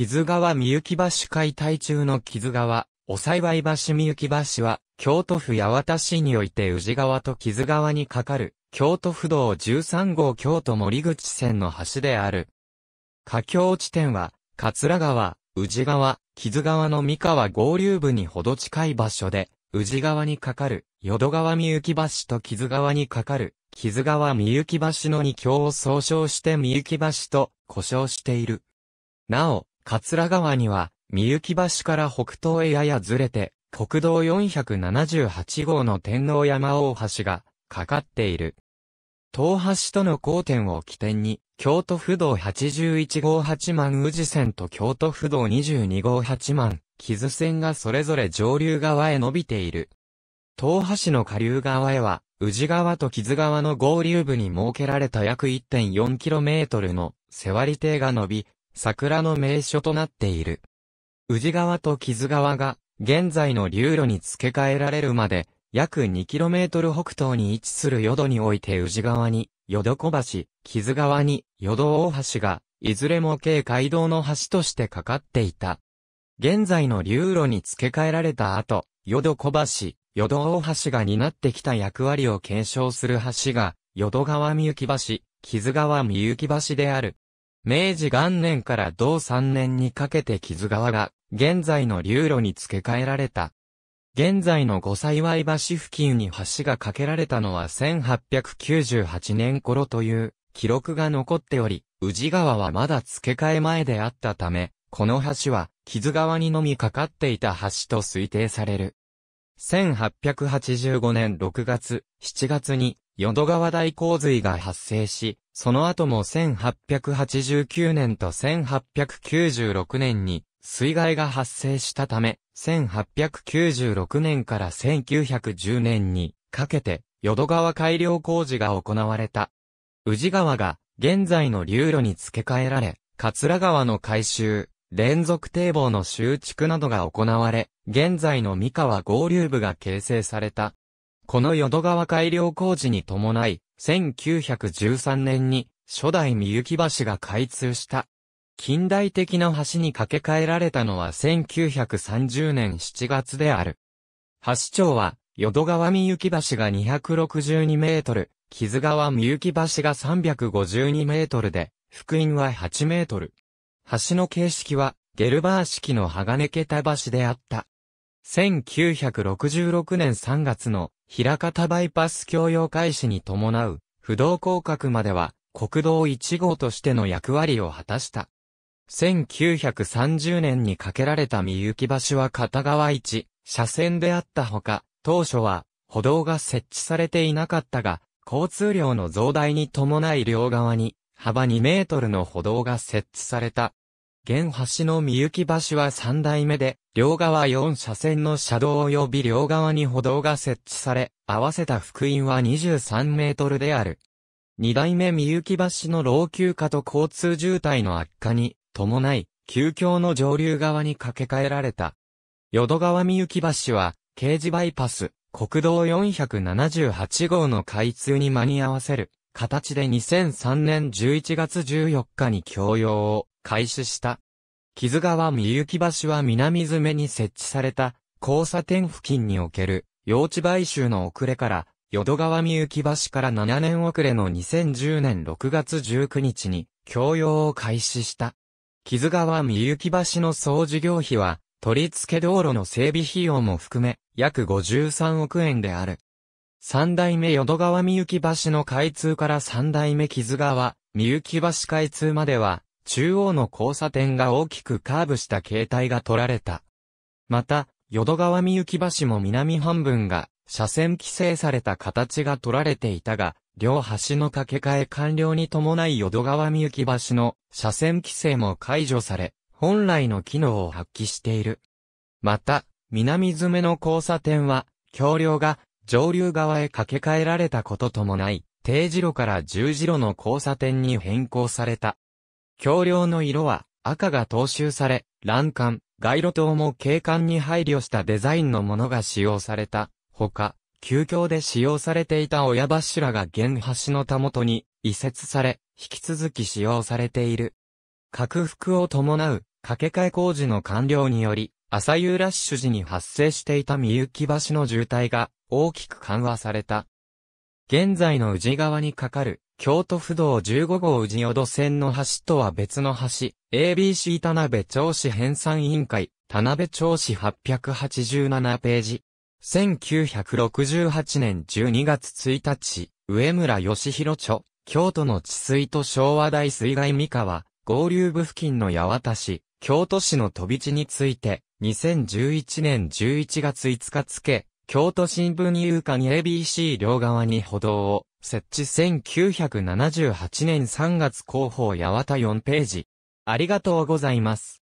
木津川みゆき橋解体中の木津川、お幸い橋みゆき橋は、京都府八幡市において宇治川と木津川に架かる、京都府道13号京都森口線の橋である。架境地点は、桂川、宇治川、木津川の三河合流部にほど近い場所で、宇治川に架かる、淀川みゆき橋と木津川に架かる、木津川みゆき橋の二橋を総称してみゆき橋と呼称している。なお、桂川には、三雪橋から北東へややずれて、国道478号の天皇山大橋が、かかっている。東橋との交点を起点に、京都府道81号八幡宇治線と京都府道22号八幡、木津線がそれぞれ上流側へ伸びている。東橋の下流側へは、宇治川と木津川の合流部に設けられた約 1.4km の、瀬割り堤が伸び、桜の名所となっている。宇治川と木津川が、現在の流路に付け替えられるまで、約 2km 北東に位置する淀において宇治川に、淀小橋、木津川に、淀大橋が、いずれも軽街道の橋としてかかっていた。現在の流路に付け替えられた後、淀小橋、淀大橋が担ってきた役割を継承する橋が、淀川みゆき橋、木津川みゆき橋である。明治元年から同3年にかけて木津川が、現在の流路に付け替えられた。現在の五幸橋付近に橋が架けられたのは1898年頃という記録が残っており、宇治川はまだ付け替え前であったため、この橋は、木津川にのみかかっていた橋と推定される。1885年6月、7月に、淀川大洪水が発生し、その後も1889年と1896年に水害が発生したため、1896年から1910年にかけて淀川改良工事が行われた。宇治川が現在の流路に付け替えられ、桂川の改修、連続堤防の修築などが行われ、現在の三河合流部が形成された。この淀川改良工事に伴い、1913年に初代三雪橋が開通した。近代的な橋に架け替えられたのは1930年7月である。橋長は、淀川三雪橋が262メートル、木津川三雪橋が352メートルで、福音は8メートル。橋の形式は、ゲルバー式の鋼桁橋であった。1966年3月の平方バイパス供用開始に伴う、不動降格までは、国道1号としての役割を果たした。1930年に架けられた三雪橋は片側1車線であったほか、当初は歩道が設置されていなかったが、交通量の増大に伴い両側に幅2メートルの歩道が設置された。現橋の三雪橋は3代目で、両側4車線の車道及び両側に歩道が設置され、合わせた福音は23メートルである。二代目三行橋の老朽化と交通渋滞の悪化に伴い、急遽の上流側に架け替えられた。淀川三行橋は、刑事バイパス、国道478号の開通に間に合わせる形で2003年11月14日に供用を開始した。木津川三行橋は南詰めに設置された交差点付近における用地買収の遅れから、淀川三行橋から7年遅れの2010年6月19日に供用を開始した。木津川三行橋の総事業費は、取り付け道路の整備費用も含め、約53億円である。三代目淀川三行橋の開通から三代目木津川三行橋開通までは、中央の交差点が大きくカーブした形態が取られた。また、淀川みゆき橋も南半分が車線規制された形が取られていたが、両橋の架け替え完了に伴い淀川みゆき橋の車線規制も解除され、本来の機能を発揮している。また、南詰めの交差点は、橋梁が上流側へ架け替えられたことともない、定時路から十字路の交差点に変更された。橋梁の色は赤が踏襲され、欄干、街路灯も景観に配慮したデザインのものが使用された。ほか、旧橋で使用されていた親柱が現橋のたもとに移設され、引き続き使用されている。拡幅を伴う架け替え工事の完了により、朝夕ラッシュ時に発生していた三雪橋の渋滞が大きく緩和された。現在の宇治川に架かる京都府道15号宇治淀線の橋とは別の橋、ABC 田辺町市編纂委員会、田辺町市887ページ。1968年12月1日、上村義弘著、京都の治水と昭和大水害三河、合流部付近の八幡市、京都市の飛び地について、2011年11月5日付、京都新聞有刊 ABC 両側に歩道を、設置1978年3月広報八幡4ページ。ありがとうございます。